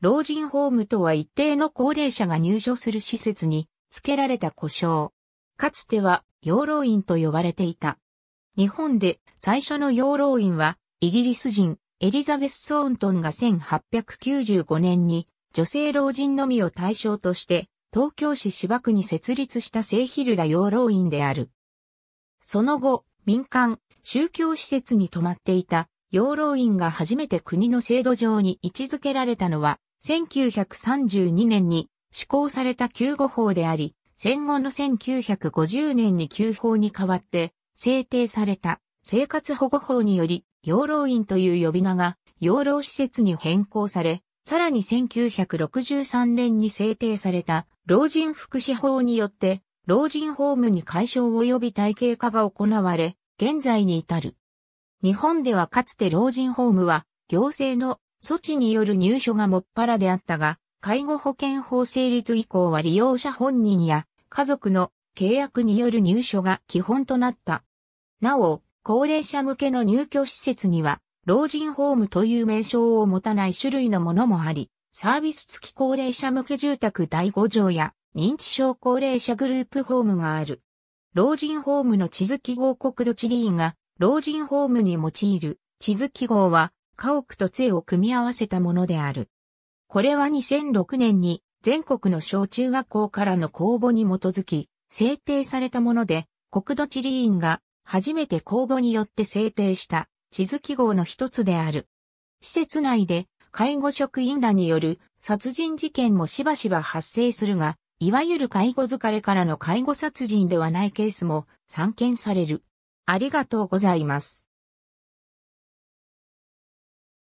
老人ホームとは一定の高齢者が入所する施設に付けられた故障。かつては養老院と呼ばれていた。日本で最初の養老院はイギリス人エリザベス・ソーントンが1895年に女性老人のみを対象として東京市芝区に設立した聖ヒルダ養老院である。その後、民間、宗教施設に泊まっていた養老院が初めて国の制度上に位置づけられたのは1932年に施行された救護法であり、戦後の1950年に救法に代わって制定された生活保護法により、養老院という呼び名が養老施設に変更され、さらに1963年に制定された老人福祉法によって、老人ホームに解消及び体系化が行われ、現在に至る。日本ではかつて老人ホームは行政の措置による入所がもっぱらであったが、介護保険法成立以降は利用者本人や家族の契約による入所が基本となった。なお、高齢者向けの入居施設には、老人ホームという名称を持たない種類のものもあり、サービス付き高齢者向け住宅第5条や認知症高齢者グループホームがある。老人ホームの地図記号国土地理院が老人ホームに用いる地図記号は家屋と杖を組み合わせたものである。これは2006年に全国の小中学校からの公募に基づき制定されたもので、国土地理院が初めて公募によって制定した地図記号の一つである。施設内で介護職員らによる殺人事件もしばしば発生するが、いわゆる介護疲れからの介護殺人ではないケースも散見される。ありがとうございます。